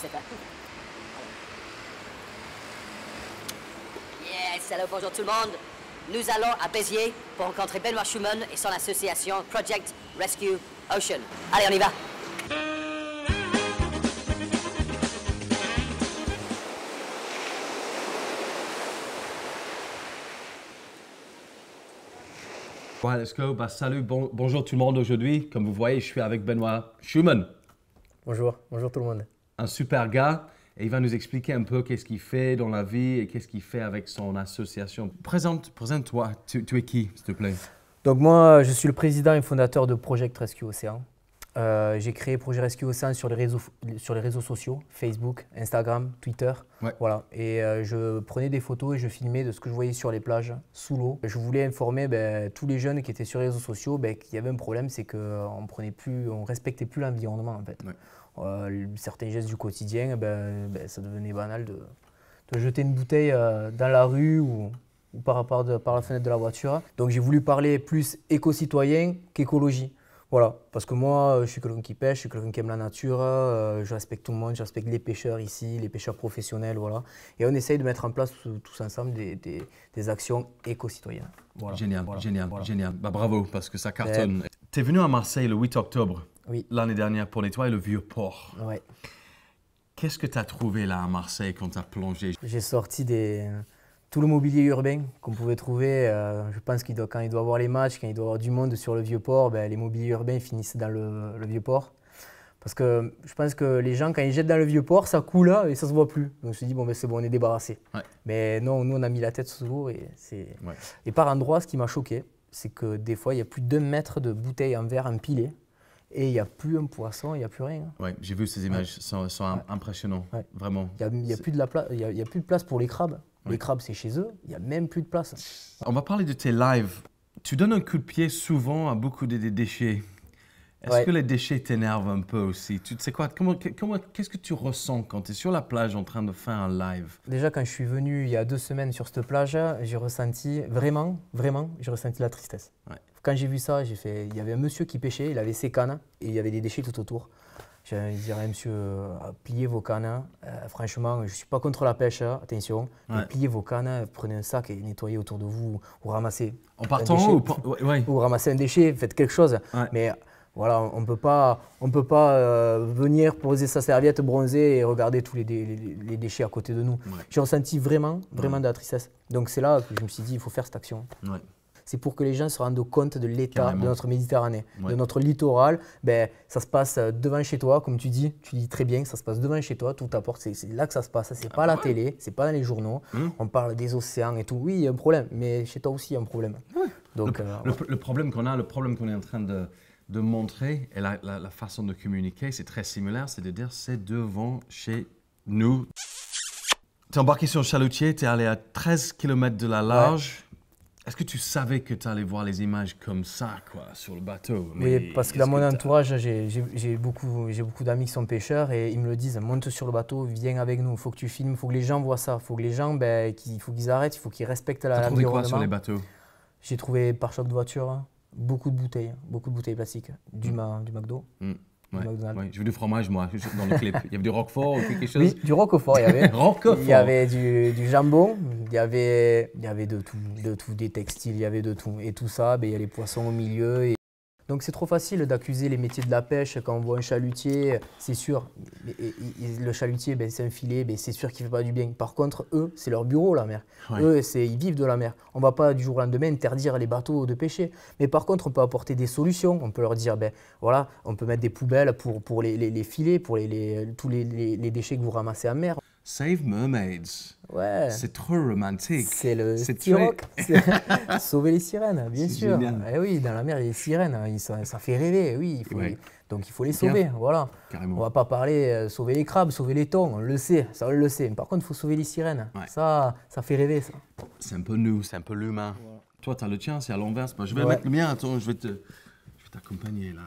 sais salut. Yes, salut, bonjour tout le monde. Nous allons à Béziers pour rencontrer Benoît Schumann et son association Project Rescue Ocean. Allez, on y va. let's go. Bah, salut, bonjour tout le monde aujourd'hui. Comme vous voyez, je suis avec Benoît Schumann. Bonjour, bonjour tout le monde un super gars et il va nous expliquer un peu qu'est-ce qu'il fait dans la vie et qu'est-ce qu'il fait avec son association. Présente, présente-toi, tu, tu, es qui, s'il te plaît Donc moi, je suis le président et fondateur de Project Rescue Océan. Euh, j'ai créé Projet Rescue au sein sur les réseaux, sur les réseaux sociaux, Facebook, Instagram, Twitter. Voilà. Et euh, je prenais des photos et je filmais de ce que je voyais sur les plages, sous l'eau. Je voulais informer ben, tous les jeunes qui étaient sur les réseaux sociaux ben, qu'il y avait un problème, c'est qu'on prenait plus, on respectait plus l'environnement en fait. Euh, certains gestes du quotidien, ben, ben ça devenait banal de, jeter une bouteille dans la rue ou par, rapport par la fenêtre de la voiture. Donc j'ai voulu parler plus éco-citoyen qu'écologie. Voilà, parce que moi, euh, je suis quelqu'un qui pêche, je suis quelqu'un qui aime la nature, euh, je respecte tout le monde, je respecte les pêcheurs ici, les pêcheurs professionnels, voilà. Et on essaye de mettre en place tous ensemble des, actions éco-citoyennes. Génial, génial, génial. Bah, bravo, parce que ça cartonne. Eh. Tu es venu à Marseille le 8 octobre oui. l'année dernière pour nettoyer le vieux port. Ouais. Qu'est-ce que tu as trouvé là à Marseille quand tu as plongé J'ai sorti des tout le mobilier urbain qu'on pouvait trouver. Euh, je pense qu'il doit, quand il doit avoir les matchs, quand il doit avoir du monde sur le vieux port, ben, les mobiliers urbains finissent dans le, vieux port. Parce que je pense que les gens, quand ils jettent dans le vieux port, ça coule et ça se voit plus. Donc je me suis dit, bon, ben, c'est bon, on est débarrassé. Mais non, nous, on a mis la tête sous l'eau. Et, et par endroits, ce qui m'a choqué, c'est que des fois, il y a plus de 2 mètres de bouteilles en verre empilées et il n'y a plus un poisson, il n'y a plus rien. Oui, j'ai vu ces images, elles sont, impressionnantes, vraiment. Il n'y a, plus de la y y a plus de place pour les crabes. Les crabes, c'est chez eux. Il n'y a même plus de place. On va parler de tes lives. Tu donnes un coup de pied souvent à beaucoup de, déchets. Est-ce que les déchets t'énervent un peu aussi Tu sais quoi comment, Qu'est-ce que tu ressens quand tu es sur la plage en train de faire un live Déjà, quand je suis venu il y a deux semaines sur cette plage, j'ai ressenti vraiment, vraiment, j'ai ressenti la tristesse. Quand j'ai vu ça, j'ai fait. Il y avait un monsieur qui pêchait, il avait ses cannes et il y avait des déchets tout autour. Je dire à monsieur, euh, pliez vos cannes. Euh, franchement, je ne suis pas contre la pêche, hein, attention. mais Pliez vos cannes, prenez un sac et nettoyez autour de vous ou ramassez. En partant ou, ramassez un déchet, faites quelque chose. Mais voilà, on ne peut pas, on peut pas euh, venir poser sa serviette bronzée et regarder tous les, les déchets à côté de nous. J'ai ressenti vraiment, vraiment de la tristesse. Donc c'est là que je me suis dit, il faut faire cette action c'est pour que les gens se rendent compte de l'état de notre Méditerranée, de notre littoral. Ben, ça se passe euh, devant chez toi, comme tu dis, tu dis très bien, ça se passe devant chez toi, tout t'apporte, c'est là que ça se passe. C'est n'est pas à ah la télé, télé, c'est pas dans les journaux. Hmm. On parle des océans et tout. Oui, il y a un problème, mais chez toi aussi, il y a un problème. Donc, euh, le, problème qu'on a, le problème qu'on est en train de, montrer et la, façon de communiquer, c'est très similaire, c'est de dire c'est devant chez nous. es embarqué sur un chalutier, es allé à 13 km de la large. Est-ce que tu savais que tu allais voir les images comme ça, quoi, sur le bateau mais Oui, parce que dans mon entourage, j'ai beaucoup, beaucoup d'amis qui sont pêcheurs et ils me le disent monte sur le bateau, viens avec nous, faut que tu filmes, faut que les gens voient ça, faut que les gens, ben, il faut qu'ils arrêtent, il faut qu'ils respectent la trouvé quoi sur les bateaux J'ai trouvé par choc de voiture, beaucoup de bouteilles, beaucoup de bouteilles plastiques, du, hmm. du McDo. Hmm. Ouais, Je veux du fromage, moi, dans le clip. il y avait du roquefort ou quelque chose Oui, du roquefort, il y avait. roquefort Il y avait du, du, jambon, il y avait, il y avait de tout, de tout, des textiles, il y avait de tout. Et tout ça, ben, il y a les poissons au milieu. Donc c'est trop facile d'accuser les métiers de la pêche quand on voit un chalutier, c'est sûr, le chalutier, ben, c'est un filet, ben, c'est sûr qu'il ne fait pas du bien. Par contre, eux, c'est leur bureau, la mer. Eux, ils vivent de la mer. On ne va pas du jour au lendemain interdire les bateaux de pêcher. Mais par contre, on peut apporter des solutions. On peut leur dire, ben, voilà, on peut mettre des poubelles pour, pour les, filets, pour les, tous les déchets que vous ramassez en mer. Save Mermaids. Ouais. C'est trop romantique. C'est le rock. Sauver les sirènes, bien sûr. Eh oui, dans la mer, il y a des sirènes. ça, hein. ça, fait rêver, oui. Il faut Donc il faut les sauver, On voilà. On va pas parler euh, sauver les crabes, sauver les thons, on le sait, ça on le sait. Mais par contre, il faut sauver les sirènes. Ça, ça fait rêver, ça. C'est un peu nous, c'est un peu l'humain. Toi, tu as le tien, c'est à l'envers. je vais mettre le mien, attends, je vais te... Je vais t'accompagner là.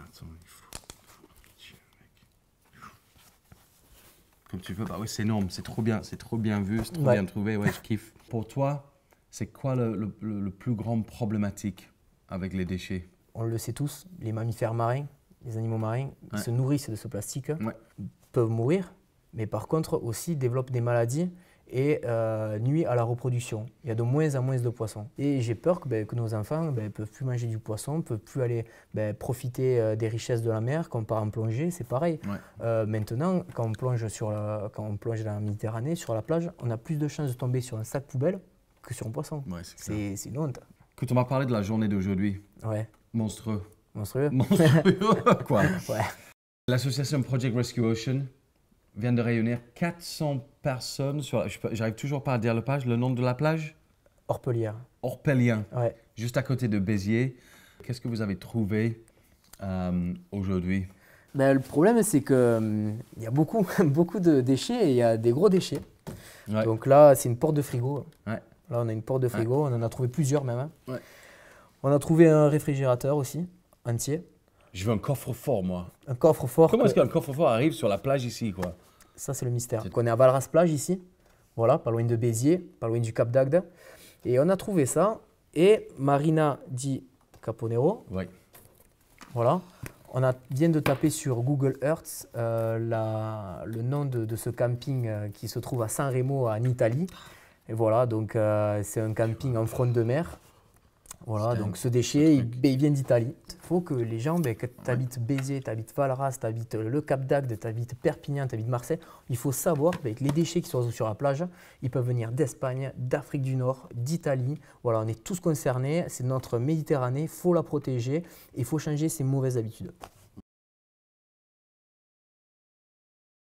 comme tu veux. Bah oui, c'est énorme, c'est trop bien, c'est trop bien vu, c'est trop bien trouvé. je kiffe. Pour toi, c'est quoi le, plus grand problématique avec les déchets On le sait tous, les mammifères marins, les animaux marins, qui se nourrissent de ce plastique, peuvent mourir, mais par contre aussi développent des maladies et euh, nuit à la reproduction. Il y a de moins en moins de poissons. Et j'ai peur que, ben, que, nos enfants ne ben, peuvent plus manger du poisson, ne peuvent plus aller ben, profiter euh, des richesses de la mer. Quand on part en plongée, c'est pareil. Euh, maintenant, quand on, plonge sur quand on plonge dans la Méditerranée, sur la plage, on a plus de chances de tomber sur un sac poubelle que sur un poisson. c'est une honte. Écoute, on m'a parlé de la journée d'aujourd'hui. Ouais. Monstrueux. Monstrueux. Monstrueux, quoi. Ouais. L'association Project Rescue Ocean vient de réunir 400 personnes sur. J'arrive toujours pas à dire le page, le nom de la plage Orpelien. Orpelien, juste à côté de Béziers. Qu'est-ce que vous avez trouvé euh, aujourd'hui ben, Le problème, c'est qu'il hum, il y a beaucoup, beaucoup de déchets il y a des gros déchets. Donc là, c'est une porte de frigo. Là, on a une porte de frigo, on en a trouvé plusieurs même. Hein. On a trouvé un réfrigérateur aussi, entier. Je veux un coffre-fort, moi. Un coffre-fort. Comment est-ce qu'un coffre-fort arrive sur la plage ici, quoi Ça, c'est le mystère. on est à Valras Plage ici, voilà, pas loin de Béziers, pas loin du Cap d'Agde. Et on a trouvé ça. Et Marina dit Caponero. Oui. Voilà. On a, vient de taper sur Google Earth euh, le nom de, ce camping euh, qui se trouve à San Remo en Italie. Et voilà, donc euh, c'est un camping en front de mer. Voilà, donc ce déchet, il, vient d'Italie. Il faut que les gens, ben, que tu habites Béziers, tu habites Valras, tu habites euh, le Cap d'Agde, tu habites Perpignan, tu habites Marseille, il faut savoir ben, que les déchets qui sont sur la plage, ils peuvent venir d'Espagne, d'Afrique du Nord, d'Italie. Voilà, on est tous concernés, c'est notre Méditerranée, il faut la protéger il faut changer ses mauvaises habitudes.